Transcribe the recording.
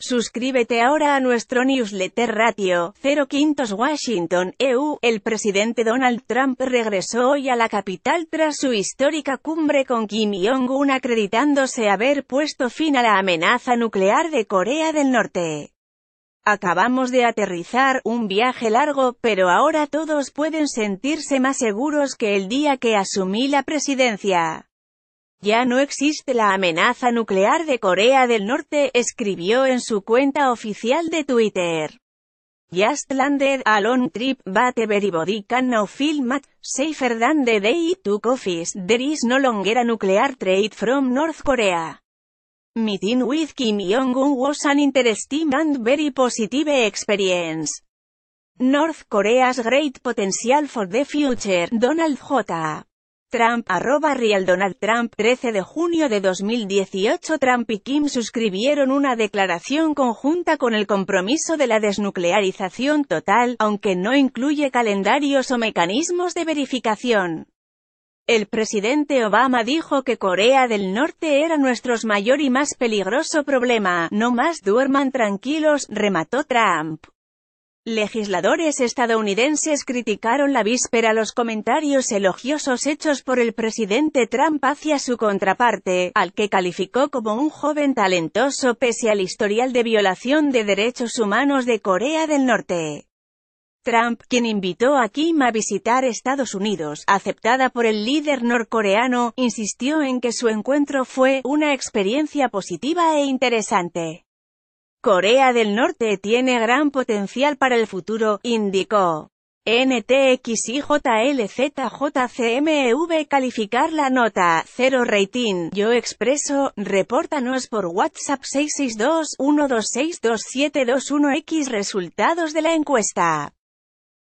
Suscríbete ahora a nuestro newsletter Ratio 05 Washington, EU. El presidente Donald Trump regresó hoy a la capital tras su histórica cumbre con Kim Jong-un acreditándose haber puesto fin a la amenaza nuclear de Corea del Norte. Acabamos de aterrizar, un viaje largo, pero ahora todos pueden sentirse más seguros que el día que asumí la presidencia. Ya no existe la amenaza nuclear de Corea del Norte, escribió en su cuenta oficial de Twitter. Just landed a long trip, but everybody can now feel much safer than the day it took office. There is no longer a nuclear trade from North Korea. Meeting with Kim Jong-un was an interesting and very positive experience. North Korea's great potential for the future, Donald J. Trump, arroba Real Donald Trump, 13 de junio de 2018 Trump y Kim suscribieron una declaración conjunta con el compromiso de la desnuclearización total, aunque no incluye calendarios o mecanismos de verificación. El presidente Obama dijo que Corea del Norte era nuestro mayor y más peligroso problema, no más duerman tranquilos, remató Trump. Legisladores estadounidenses criticaron la víspera los comentarios elogiosos hechos por el presidente Trump hacia su contraparte, al que calificó como un joven talentoso pese al historial de violación de derechos humanos de Corea del Norte. Trump, quien invitó a Kim a visitar Estados Unidos, aceptada por el líder norcoreano, insistió en que su encuentro fue una experiencia positiva e interesante. Corea del Norte tiene gran potencial para el futuro, indicó. NTXIJLZJCMEV calificar la nota, 0 rating, yo expreso, repórtanos por WhatsApp 662 126 x resultados de la encuesta.